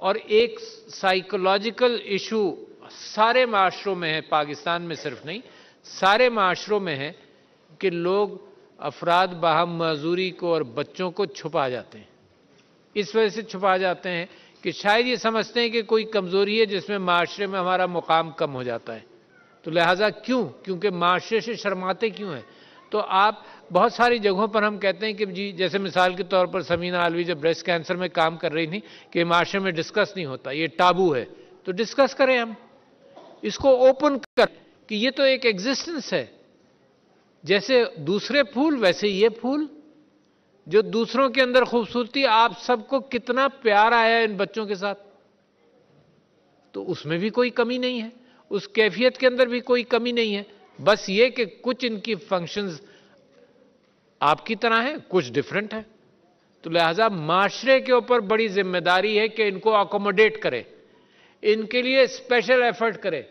और एक psychological issue सारे माशरों में है पाकिस्तान में सिर्फ नहीं सारे माशरों में है कि लोग अफराद बाहम मजूरी को और बच्चों को छुपा जाते हैं इस वजह से छुपा जाते हैं कि शायद ये समझते हैं कि कोई कमज़ोरी है जिसमें माशरे में हमारा मुकाम कम हो जाता है तो लिहाजा क्यों क्योंकि माशरे से शर्माते क्यों हैं तो आप बहुत सारी जगहों पर हम कहते हैं कि जी जैसे मिसाल के तौर पर समीना आलवी जब ब्रेस्ट कैंसर में काम कर रही थी कि माशरे में डिस्कस नहीं होता ये टाबू है तो डिस्कस करें हम इसको ओपन कर कि ये तो एक एग्जिस्टेंस है जैसे दूसरे फूल वैसे ये फूल जो दूसरों के अंदर खूबसूरती आप सबको कितना प्यार आया इन बच्चों के साथ तो उसमें भी कोई कमी नहीं है उस कैफियत के अंदर भी कोई कमी नहीं है बस ये कि कुछ इनकी फंक्शंस आपकी तरह हैं कुछ डिफरेंट हैं तो लिहाजा माशरे के ऊपर बड़ी जिम्मेदारी है कि इनको अकोमोडेट करें इनके लिए स्पेशल एफर्ट करें